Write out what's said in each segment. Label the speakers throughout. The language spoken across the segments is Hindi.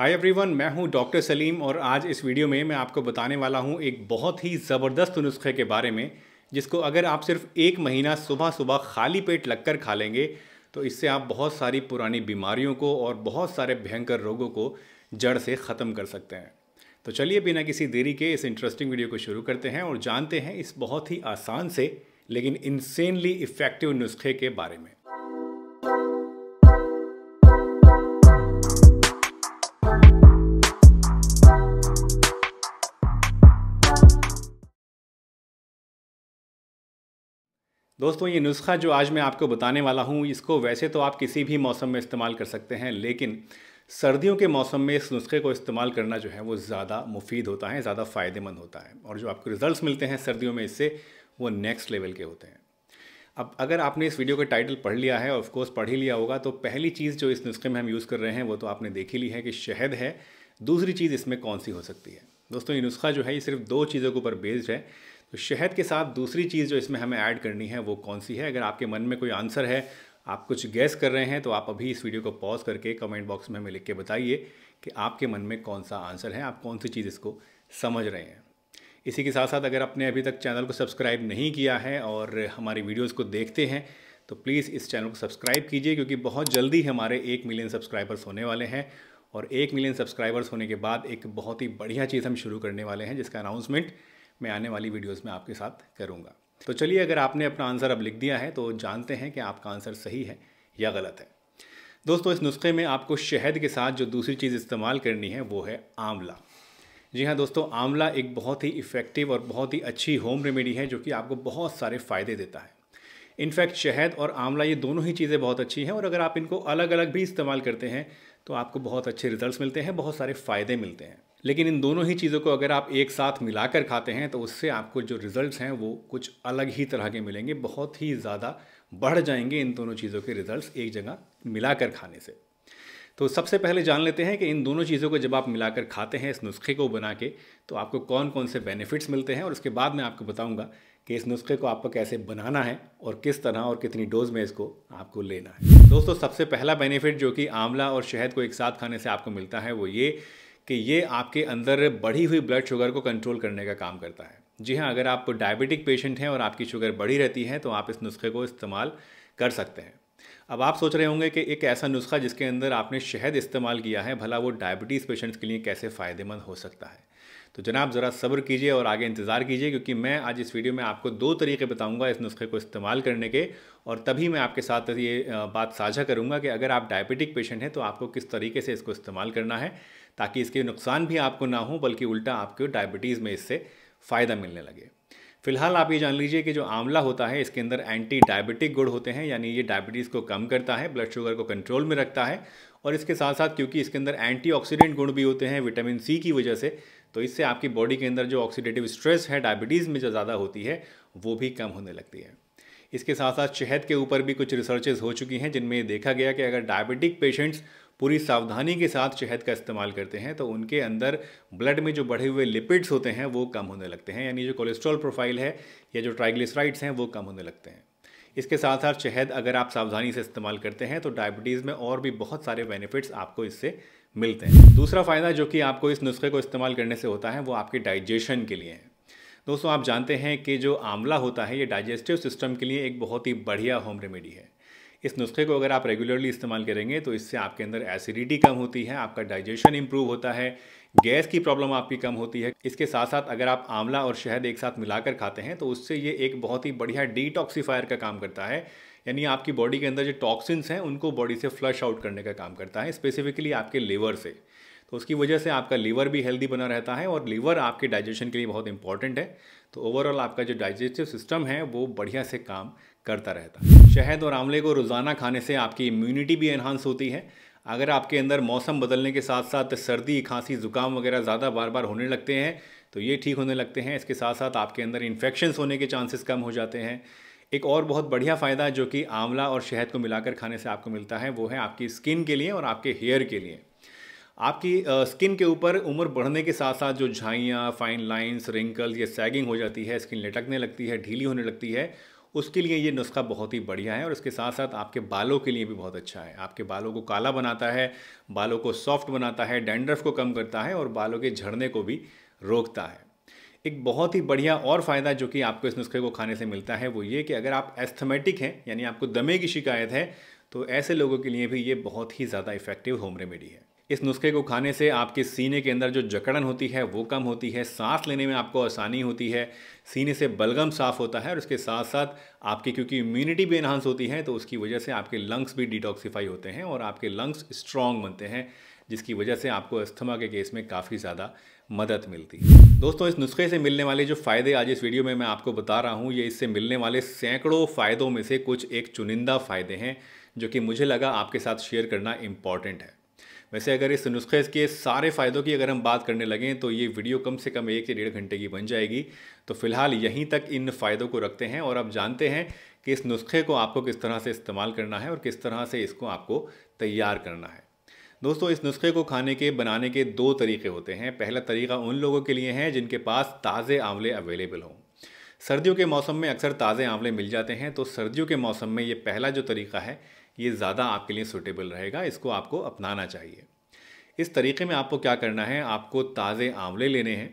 Speaker 1: हाय एवरीवन मैं हूं डॉक्टर सलीम और आज इस वीडियो में मैं आपको बताने वाला हूं एक बहुत ही ज़बरदस्त नुस्खे के बारे में जिसको अगर आप सिर्फ एक महीना सुबह सुबह खाली पेट लगकर खा लेंगे तो इससे आप बहुत सारी पुरानी बीमारियों को और बहुत सारे भयंकर रोगों को जड़ से ख़त्म कर सकते हैं तो चलिए बिना किसी देरी के इस इंटरेस्टिंग वीडियो को शुरू करते हैं और जानते हैं इस बहुत ही आसान से लेकिन इंसेनली इफ़ेक्टिव नुस्खे के बारे में दोस्तों ये नुस्खा जो आज मैं आपको बताने वाला हूँ इसको वैसे तो आप किसी भी मौसम में इस्तेमाल कर सकते हैं लेकिन सर्दियों के मौसम में इस नुस्खे को इस्तेमाल करना जो है वो ज़्यादा मुफीद होता है ज़्यादा फ़ायदेमंद होता है और जो आपको रिज़ल्ट मिलते हैं सर्दियों में इससे वो नेक्स्ट लेवल के होते हैं अब अगर आपने इस वीडियो का टाइटल पढ़ लिया है ऑफकोर्स पढ़ ही लिया होगा तो पहली चीज़ जो इस नुस्खे में हम यूज़ कर रहे हैं वो तो आपने देखी ली है कि शहद है दूसरी चीज़ इसमें कौन सी हो सकती है दोस्तों ये नुस्खा जो है ये सिर्फ दो चीज़ों के ऊपर बेस्ड है तो शहद के साथ दूसरी चीज़ जो इसमें हमें ऐड करनी है वो कौन सी है अगर आपके मन में कोई आंसर है आप कुछ गैस कर रहे हैं तो आप अभी इस वीडियो को पॉज करके कमेंट बॉक्स में हमें लिख के बताइए कि आपके मन में कौन सा आंसर है आप कौन सी चीज़ इसको समझ रहे हैं इसी के साथ साथ अगर आपने अभी तक चैनल को सब्सक्राइब नहीं किया है और हमारी वीडियोज़ को देखते हैं तो प्लीज़ इस चैनल को सब्सक्राइब कीजिए क्योंकि बहुत जल्दी हमारे एक मिलियन सब्सक्राइबर्स होने वाले हैं और एक मिलियन सब्सक्राइबर्स होने के बाद एक बहुत ही बढ़िया चीज़ हम शुरू करने वाले हैं जिसका अनाउंसमेंट मैं आने वाली वीडियोस में आपके साथ करूँगा तो चलिए अगर आपने अपना आंसर अब लिख दिया है तो जानते हैं कि आपका आंसर सही है या गलत है दोस्तों इस नुस्खे में आपको शहद के साथ जो दूसरी चीज़ इस्तेमाल करनी है वो है आंवला जी हाँ दोस्तों आंवला एक बहुत ही इफ़ेक्टिव और बहुत ही अच्छी होम रेमेडी है जो कि आपको बहुत सारे फ़ायदे देता है इनफैक्ट शहद और आंवला ये दोनों ही चीज़ें बहुत अच्छी हैं और अगर आप इनको अलग अलग भी इस्तेमाल करते हैं तो आपको बहुत अच्छे रिजल्ट्स मिलते हैं बहुत सारे फ़ायदे मिलते हैं लेकिन इन दोनों ही चीज़ों को अगर आप एक साथ मिलाकर खाते हैं तो उससे आपको जो रिज़ल्ट हैं वो कुछ अलग ही तरह के मिलेंगे बहुत ही ज़्यादा बढ़ जाएंगे इन दोनों चीज़ों के रिज़ल्ट एक जगह मिलाकर खाने से तो सबसे पहले जान लेते हैं कि इन दोनों चीज़ों को जब आप मिलाकर खाते हैं इस नुस्खे को बना के तो आपको कौन कौन से बेनिफिट्स मिलते हैं और उसके बाद मैं आपको बताऊंगा कि इस नुस्खे को आपको कैसे बनाना है और किस तरह और कितनी डोज में इसको आपको लेना है दोस्तों सबसे पहला बेनिफिट जो कि आंवला और शहद को एक साथ खाने से आपको मिलता है वो ये कि ये आपके अंदर बढ़ी हुई ब्लड शुगर को कंट्रोल करने का काम करता है जी हाँ अगर आप डायबिटिक पेशेंट हैं और आपकी शुगर बढ़ी रहती है तो आप इस नुस्खे को इस्तेमाल कर सकते हैं अब आप सोच रहे होंगे कि एक ऐसा नुस्खा जिसके अंदर आपने शहद इस्तेमाल किया है भला वो डायबिटीज़ पेशेंट्स के लिए कैसे फ़ायदेमंद हो सकता है तो जनाब ज़रा सब्र कीजिए और आगे इंतज़ार कीजिए क्योंकि मैं आज इस वीडियो में आपको दो तरीके बताऊंगा इस नुस्खे को इस्तेमाल करने के और तभी मैं आपके साथ ये बात साझा करूंगा कि अगर आप डायबिटिक पेशेंट हैं तो आपको किस तरीके से इसको इस्तेमाल करना है ताकि इसके नुकसान भी आपको ना हो बल्कि उल्टा आपको डायबिटीज़ में इससे फ़ायदा मिलने लगे फिलहाल आप ये जान लीजिए कि जो आंवला होता है इसके अंदर एंटी डायबिटिक गुड़ होते हैं यानी ये डायबिटीज़ को कम करता है ब्लड शुगर को कंट्रोल में रखता है और इसके साथ साथ क्योंकि इसके अंदर एंटीऑक्सीडेंट गुण भी होते हैं विटामिन सी की वजह से तो इससे आपकी बॉडी के अंदर जो ऑक्सीडेटिव स्ट्रेस है डायबिटीज़ में जो ज़्यादा होती है वो भी कम होने लगती है इसके साथ साथ शहद के ऊपर भी कुछ रिसर्चेज हो चुकी हैं जिनमें देखा गया कि अगर डायबिटिक पेशेंट्स पूरी सावधानी के साथ शहद का इस्तेमाल करते हैं तो उनके अंदर ब्लड में जो बढ़े हुए लिपिड्स होते हैं वो कम होने लगते हैं यानी जो कोलेस्ट्रॉल प्रोफाइल है या जो ट्राइग्लिसराइड्स हैं वो कम होने लगते हैं इसके साथ साथ शहद अगर आप सावधानी से इस्तेमाल करते हैं तो डायबिटीज़ में और भी बहुत सारे बेनिफिट्स आपको इससे मिलते हैं दूसरा फ़ायदा जो कि आपको इस नुस्खे को इस्तेमाल करने से होता है वो आपके डाइजेशन के लिए है दोस्तों आप जानते हैं कि जो आंवला होता है ये डाइजेस्टिव सिस्टम के लिए एक बहुत ही बढ़िया होम रेमेडी है इस नुस्खे को अगर आप रेगुलरली इस्तेमाल करेंगे तो इससे आपके अंदर एसिडिटी कम होती है आपका डाइजेशन इम्प्रूव होता है गैस की प्रॉब्लम आपकी कम होती है इसके साथ साथ अगर आप आंवला और शहद एक साथ मिलाकर खाते हैं तो उससे ये एक बहुत ही बढ़िया डिटॉक्सीफायर का काम करता है यानी आपकी बॉडी के अंदर जो टॉक्सिन्स हैं उनको बॉडी से फ्लश आउट करने का काम करता है स्पेसिफिकली आपके लीवर से तो उसकी वजह से आपका लीवर भी हेल्दी बना रहता है और लीवर आपके डाइजेशन के लिए बहुत इंपॉर्टेंट है तो ओवरऑल आपका जो डाइजेस्टिव सिस्टम है वो बढ़िया से काम करता रहता है शहद और आंवले को रोज़ाना खाने से आपकी इम्यूनिटी भी एनहांस होती है अगर आपके अंदर मौसम बदलने के साथ साथ सर्दी खांसी ज़ुकाम वगैरह ज़्यादा बार बार होने लगते हैं तो ये ठीक होने लगते हैं इसके साथ साथ आपके अंदर इन्फेक्शन्स होने के चांसेस कम हो जाते हैं एक और बहुत बढ़िया फ़ायदा जो कि आंवला और शहद को मिलाकर खाने से आपको मिलता है वो है आपकी स्किन के लिए और आपके हेयर के लिए आपकी स्किन के ऊपर उम्र बढ़ने के साथ साथ जो झाइयाँ फाइन लाइन्स रिंकल्स ये सैगिंग हो जाती है स्किन लटकने लगती है ढीली होने लगती है उसके लिए ये नुस्खा बहुत ही बढ़िया है और इसके साथ साथ आपके बालों के लिए भी बहुत अच्छा है आपके बालों को काला बनाता है बालों को सॉफ्ट बनाता है डैंड्रफ को कम करता है और बालों के झड़ने को भी रोकता है एक बहुत ही बढ़िया और फ़ायदा जो कि आपको इस नुस्खे को खाने से मिलता है वो ये कि अगर आप एस्थमेटिक हैं यानी आपको दमे की शिकायत है तो ऐसे लोगों के लिए भी ये बहुत ही ज़्यादा इफेक्टिव होम रेमेडी है इस नुस्खे को खाने से आपके सीने के अंदर जो जकड़न होती है वो कम होती है सांस लेने में आपको आसानी होती है सीने से बलगम साफ़ होता है और उसके साथ साथ आपकी क्योंकि इम्यूनिटी भी इन्हांस होती है तो उसकी वजह से आपके लंग्स भी डिटॉक्सीफाई होते हैं और आपके लंग्स स्ट्रांग बनते हैं जिसकी वजह से आपको अस्थमा के केस में काफ़ी ज़्यादा मदद मिलती है दोस्तों इस नुस्खे से मिलने वाले जो फ़ायदे आज इस वीडियो में मैं आपको बता रहा हूँ ये इससे मिलने वाले सैकड़ों फ़ायदों में से कुछ एक चुनिंदा फ़ायदे हैं जो कि मुझे लगा आपके साथ शेयर करना इम्पॉर्टेंट है वैसे अगर इस नुस्खे के सारे फ़ायदों की अगर हम बात करने लगें तो ये वीडियो कम से कम एक से डेढ़ घंटे की बन जाएगी तो फिलहाल यहीं तक इन फ़ायदों को रखते हैं और आप जानते हैं कि इस नुस्खे को आपको किस तरह से इस्तेमाल करना है और किस तरह से इसको आपको तैयार करना है दोस्तों इस नुस्खे को खाने के बनाने के दो तरीके होते हैं पहला तरीका उन लोगों के लिए है जिनके पास ताज़े आंवले अवेलेबल हों सर्दियों के मौसम में अक्सर ताज़े आंवले मिल जाते हैं तो सर्दियों के मौसम में ये पहला जो तरीका है ये ज़्यादा आपके लिए सूटेबल रहेगा इसको आपको अपनाना चाहिए इस तरीके में आपको क्या करना है आपको ताज़े आंवले लेने हैं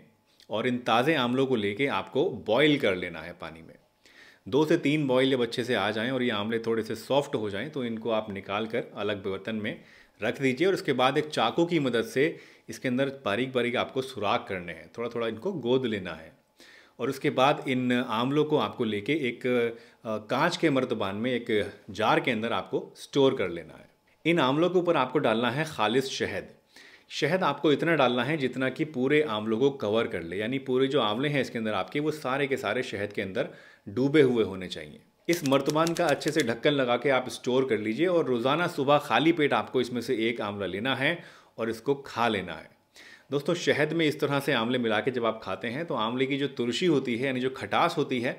Speaker 1: और इन ताज़े आंवलों को लेके आपको बॉईल कर लेना है पानी में दो से तीन बॉईल जब अच्छे से आ जाएं और ये आंवले थोड़े से सॉफ्ट हो जाएं तो इनको आप निकाल कर अलग बर्तन में रख दीजिए और उसके बाद एक चाकू की मदद से इसके अंदर बारीक बारीक आपको सुराख करने हैं थोड़ा थोड़ा इनको गोद लेना है और उसके बाद इन आमलों को आपको लेके एक कांच के मर्दबान में एक जार के अंदर आपको स्टोर कर लेना है इन आमलों के ऊपर आपको डालना है खालिस शहद शहद आपको इतना डालना है जितना कि पूरे आमलों को कवर कर ले यानी पूरे जो आंवले हैं इसके अंदर आपके वो सारे के सारे शहद के अंदर डूबे हुए होने चाहिए इस मर्तबान का अच्छे से ढक्कन लगा के आप स्टोर कर लीजिए और रोज़ाना सुबह खाली पेट आपको इसमें से एक आंवला लेना है और इसको खा लेना है दोस्तों शहद में इस तरह से आंवले मिला के जब आप खाते हैं तो आंवले की जो तुरशी होती है यानी जो खटास होती है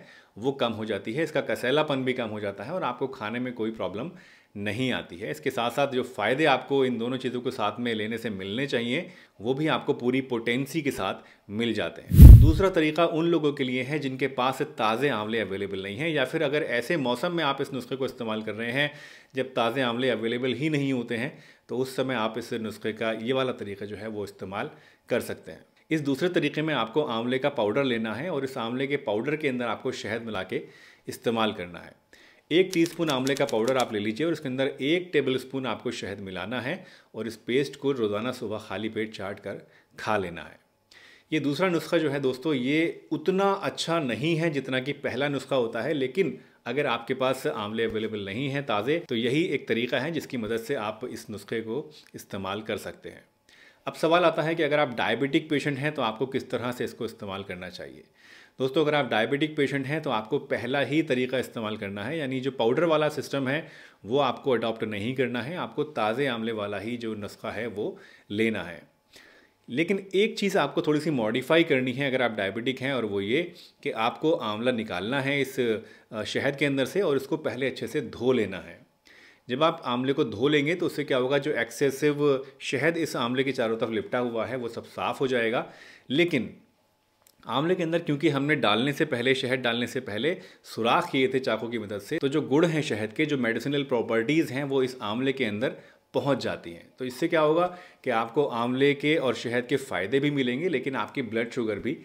Speaker 1: वो कम हो जाती है इसका कसैलापन भी कम हो जाता है और आपको खाने में कोई प्रॉब्लम नहीं आती है इसके साथ साथ जो फ़ायदे आपको इन दोनों चीज़ों को साथ में लेने से मिलने चाहिए वो भी आपको पूरी पोटेंसी के साथ मिल जाते हैं दूसरा तरीका उन लोगों के लिए है जिनके पास ताज़े आंवले अवेलेबल नहीं हैं या फिर अगर ऐसे मौसम में आप इस नुस्खे को इस्तेमाल कर रहे हैं जब ताज़े आंवले अवेलेबल ही नहीं होते हैं तो उस समय आप इस नुस्खे का ये वाला तरीका जो है वो इस्तेमाल कर सकते हैं इस दूसरे तरीके में आपको आंवले का पाउडर लेना है और इस आंवले के पाउडर के अंदर आपको शहद मिला के इस्तेमाल करना है एक टीस्पून आंवले का पाउडर आप ले लीजिए और इसके अंदर एक टेबल स्पून आपको शहद मिलाना है और इस पेस्ट को रोज़ाना सुबह खाली पेट चाट कर खा लेना है ये दूसरा नुस्खा जो है दोस्तों ये उतना अच्छा नहीं है जितना कि पहला नुस्खा होता है लेकिन अगर आपके पास आंवले अवेलेबल नहीं हैं ताज़े तो यही एक तरीका है जिसकी मदद से आप इस नुस्खे को इस्तेमाल कर सकते हैं अब सवाल आता है कि अगर आप डायबिटिक पेशेंट हैं तो आपको किस तरह से इसको इस्तेमाल करना चाहिए दोस्तों अगर आप डायबिटिक पेशेंट हैं तो आपको पहला ही तरीका इस्तेमाल करना है यानी जो पाउडर वाला सिस्टम है वो आपको अडॉप्ट नहीं करना है आपको ताज़े आंवले वाला ही जो नुस्खा है वो लेना है लेकिन एक चीज़ आपको थोड़ी सी मॉडिफाई करनी है अगर आप डायबिटिक हैं और वो ये कि आपको आंवला निकालना है इस शहद के अंदर से और इसको पहले अच्छे से धो लेना है जब आप आंवले को धो लेंगे तो उससे क्या होगा जो एक्सेसिव शहद इस आंवले के चारों तरफ लिपटा हुआ है वो सब साफ़ हो जाएगा लेकिन आंवले के अंदर क्योंकि हमने डालने से पहले शहद डालने से पहले सुराख किए थे चाकू की मदद से तो जो गुड़ हैं शहद के जो मेडिसिनल प्रॉपर्टीज़ हैं वो इस आंवले के अंदर पहुंच जाती हैं तो इससे क्या होगा कि आपको आंवले के और शहद के फ़ायदे भी मिलेंगे लेकिन आपकी ब्लड शुगर भी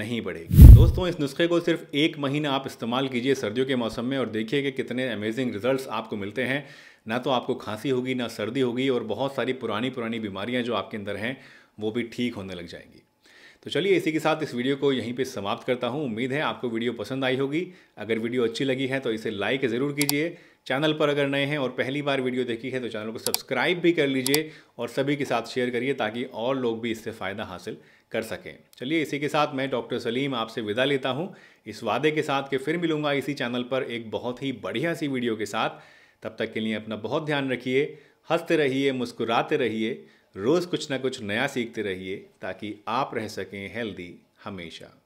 Speaker 1: नहीं बढ़ेगी दोस्तों इस नुस्खे को सिर्फ एक महीना आप इस्तेमाल कीजिए सर्दियों के मौसम में और देखिए कि कितने अमेजिंग रिजल्ट्स आपको मिलते हैं ना तो आपको खांसी होगी ना सर्दी होगी और बहुत सारी पुरानी पुरानी बीमारियां जो आपके अंदर हैं वो भी ठीक होने लग जाएंगी तो चलिए इसी के साथ इस वीडियो को यहीं पे समाप्त करता हूँ उम्मीद है आपको वीडियो पसंद आई होगी अगर वीडियो अच्छी लगी है तो इसे लाइक ज़रूर कीजिए चैनल पर अगर नए हैं और पहली बार वीडियो देखी है तो चैनल को सब्सक्राइब भी कर लीजिए और सभी के साथ शेयर करिए ताकि और लोग भी इससे फ़ायदा हासिल कर सकें चलिए इसी के साथ मैं डॉक्टर सलीम आपसे विदा लेता हूँ इस वादे के साथ कि फिर मिलूँगा इसी चैनल पर एक बहुत ही बढ़िया सी वीडियो के साथ तब तक के लिए अपना बहुत ध्यान रखिए हंसते रहिए मुस्कुराते रहिए रोज़ कुछ ना कुछ नया सीखते रहिए ताकि आप रह सकें हेल्दी हमेशा